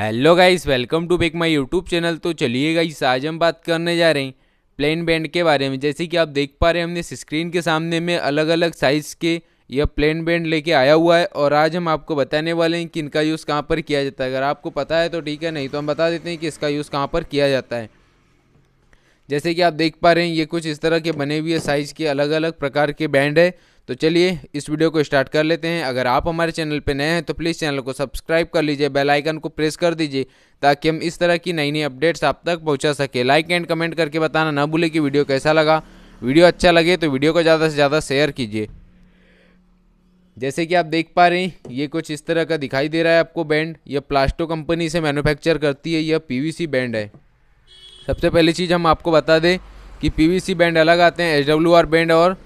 hello guys welcome to back my YouTube channel तो चलिए guys आज हम बात करने जा रहे हैं प्लेन बैंड के बारे में जैसे कि आप देख पा रहे हैं हमने स्क्रीन के सामने में अलग अलग साइज़ के यह प्लेन बैंड लेके आया हुआ है और आज हम आपको बताने वाले हैं कि इनका यूज़ कहाँ पर किया जाता है अगर आपको पता है तो ठीक है नहीं तो हम बता देते हैं कि इसका यूज़ कहाँ पर किया जाता है जैसे कि आप देख पा रहे हैं ये कुछ इस तरह के बने हुए साइज़ के अलग अलग प्रकार के बैंड है तो चलिए इस वीडियो को स्टार्ट कर लेते हैं अगर आप हमारे चैनल पर नए हैं तो प्लीज़ चैनल को सब्सक्राइब कर लीजिए बेलाइकन को प्रेस कर दीजिए ताकि हम इस तरह की नई नई अपडेट्स आप तक पहुँचा सके लाइक एंड कमेंट करके बताना ना भूलें कि वीडियो कैसा लगा वीडियो अच्छा लगे तो वीडियो को ज़्यादा से ज़्यादा शेयर कीजिए जैसे कि आप देख पा रहे हैं ये कुछ इस तरह का दिखाई दे रहा है आपको बैंड यह प्लास्टो कंपनी से मैनुफैक्चर करती है यह पी बैंड है सबसे पहली चीज़ हम आपको बता दें कि पीवीसी बैंड अलग आते हैं एच बैंड और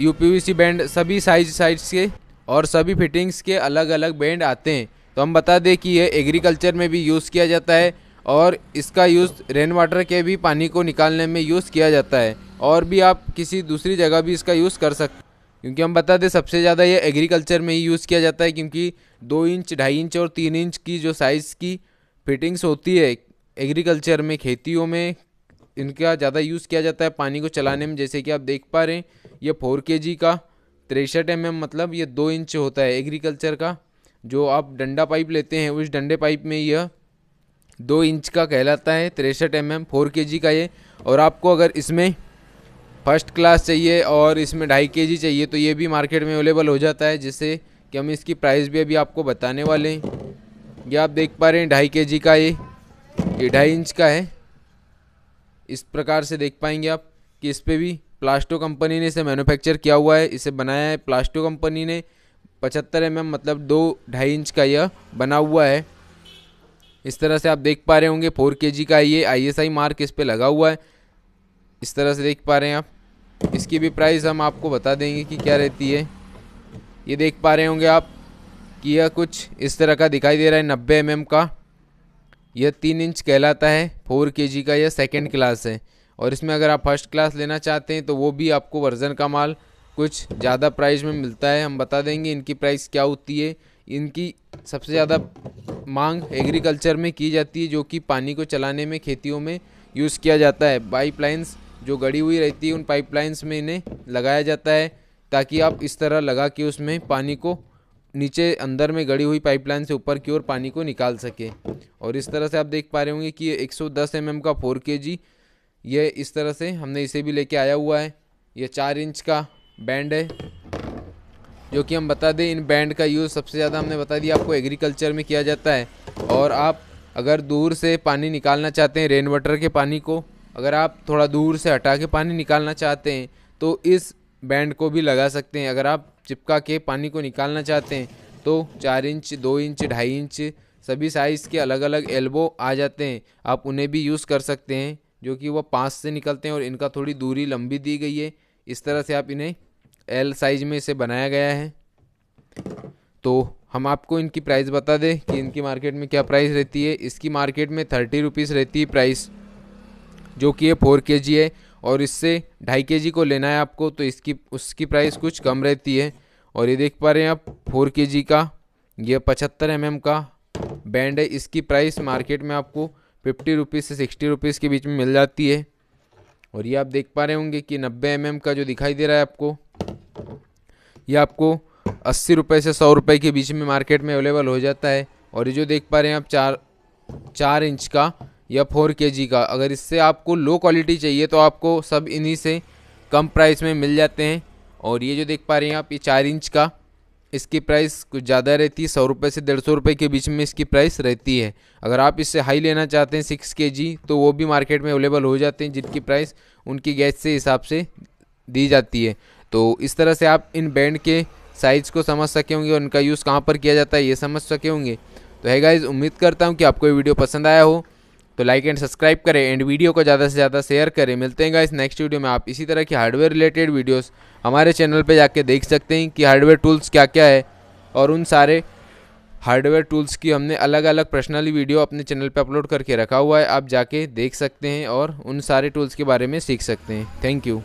यू बैंड सभी साइज साइज के और सभी फिटिंग्स के अलग अलग बैंड आते हैं तो हम बता दें कि यह एग्रीकल्चर में भी यूज़ किया जाता है और इसका यूज़ रेन वाटर के भी पानी को निकालने में यूज़ किया जाता है और भी आप किसी दूसरी जगह भी इसका यूज़ कर सकते क्योंकि हम बता दें सबसे ज़्यादा ये एग्रीकल्चर में ही यूज़ किया जाता है क्योंकि दो इंच ढाई इंच और तीन इंच की जो साइज़ की फिटिंग्स होती है एग्रीकल्चर में खेतियों में इनका ज़्यादा यूज़ किया जाता है पानी को चलाने में जैसे कि आप देख पा रहे हैं ये फोर के जी का तिरसठ एम एम मतलब ये दो इंच होता है एग्रीकल्चर का जो आप डंडा पाइप लेते हैं उस डंडे पाइप में यह दो इंच का कहलाता है तिरसठ एम एम फोर के जी का ये और आपको अगर इसमें फर्स्ट क्लास चाहिए और इसमें ढाई के जी चाहिए तो ये भी मार्केट में अवेलेबल हो जाता है जिससे कि हम इसकी प्राइस भी अभी आपको बताने वाले हैं ये आप देख पा रहे हैं ढाई के जी का ये ये ढाई इंच का है इस प्रकार से देख पाएंगे आप कि इस पर भी प्लास्टो कंपनी ने इसे मैन्युफैक्चर किया हुआ है इसे बनाया है प्लास्टो कंपनी ने पचहत्तर एम mm, मतलब दो ढाई इंच का यह बना हुआ है इस तरह से आप देख पा रहे होंगे फोर के जी का ये आई एस आई मार्क इस पर लगा हुआ है इस तरह से देख पा रहे हैं आप इसकी भी प्राइस हम आपको बता देंगे कि क्या रहती है ये देख पा रहे होंगे आप कि यह कुछ इस तरह का दिखाई दे रहा है नब्बे एम mm का यह तीन इंच कहलाता है फोर के जी का यह सेकेंड क्लास है और इसमें अगर आप फर्स्ट क्लास लेना चाहते हैं तो वो भी आपको वर्जन का माल कुछ ज़्यादा प्राइस में मिलता है हम बता देंगे इनकी प्राइस क्या होती है इनकी सबसे ज़्यादा मांग एग्रीकल्चर में की जाती है जो कि पानी को चलाने में खेतियों में यूज़ किया जाता है पाइपलाइंस जो गड़ी हुई रहती है उन पाइपलाइंस में इन्हें लगाया जाता है ताकि आप इस तरह लगा के उसमें पानी को नीचे अंदर में गड़ी हुई पाइपलाइन से ऊपर की ओर पानी को निकाल सके और इस तरह से आप देख पा रहे होंगे कि ये 110 एमएम का 4 जी ये इस तरह से हमने इसे भी लेके आया हुआ है ये चार इंच का बैंड है जो कि हम बता दें इन बैंड का यूज़ सबसे ज़्यादा हमने बता दिया आपको एग्रीकल्चर में किया जाता है और आप अगर दूर से पानी निकालना चाहते हैं रेन वाटर के पानी को अगर आप थोड़ा दूर से हटा के पानी निकालना चाहते हैं तो इस बैंड को भी लगा सकते हैं अगर आप चिपका के पानी को निकालना चाहते हैं तो चार इंच दो इंच ढाई इंच सभी साइज़ के अलग अलग एल्बो आ जाते हैं आप उन्हें भी यूज़ कर सकते हैं जो कि वह पाँच से निकलते हैं और इनका थोड़ी दूरी लंबी दी गई है इस तरह से आप इन्हें एल साइज में इसे बनाया गया है तो हम आपको इनकी प्राइस बता दें कि इनकी मार्केट में क्या प्राइस रहती है इसकी मार्केट में थर्टी रुपीज़ रहती है प्राइस जो कि ये फोर के जी है और इससे ढाई के जी को लेना है आपको तो इसकी उसकी प्राइस कुछ कम रहती है और ये देख पा रहे हैं आप फोर के जी का ये पचहत्तर एम का बैंड है इसकी प्राइस मार्केट में आपको फिफ्टी रुपीज़ से सिक्सटी रुपीज़ के बीच में मिल जाती है और ये आप देख पा रहे होंगे कि नब्बे एम का जो दिखाई दे रहा है आपको ये आपको अस्सी रुपये से सौ रुपये के बीच में मार्केट में अवेलेबल हो जाता है और ये जो देख पा रहे हैं आप चार चार इंच का या फोर के जी का अगर इससे आपको लो क्वालिटी चाहिए तो आपको सब इन्हीं से कम प्राइस में मिल जाते हैं और ये जो देख पा रहे हैं आप ये चार इंच का इसकी प्राइस कुछ ज़्यादा रहती है सौ रुपये से डेढ़ सौ रुपये के बीच में इसकी प्राइस रहती है अगर आप इससे हाई लेना चाहते हैं सिक्स के जी तो वो भी मार्केट में अवेलेबल हो जाते हैं जिनकी प्राइस उनकी गैस से हिसाब से दी जाती है तो इस तरह से आप इन बैंड के साइज़ को समझ सके होंगे और उनका यूज़ कहाँ पर किया जाता है ये समझ सके होंगे तो है गाइज़ उम्मीद करता हूँ कि आपको ये वीडियो पसंद आया हो तो लाइक एंड सब्सक्राइब करें एंड वीडियो को ज़्यादा से ज़्यादा शेयर करें मिलते हैं इस नेक्स्ट वीडियो में आप इसी तरह की हार्डवेयर रिलेटेड वीडियोस हमारे चैनल पे जाके देख सकते हैं कि हार्डवेयर टूल्स क्या क्या है और उन सारे हार्डवेयर टूल्स की हमने अलग अलग पर्सनली वीडियो अपने चैनल पर अपलोड करके रखा हुआ है आप जाके देख सकते हैं और उन सारे टूल्स के बारे में सीख सकते हैं थैंक यू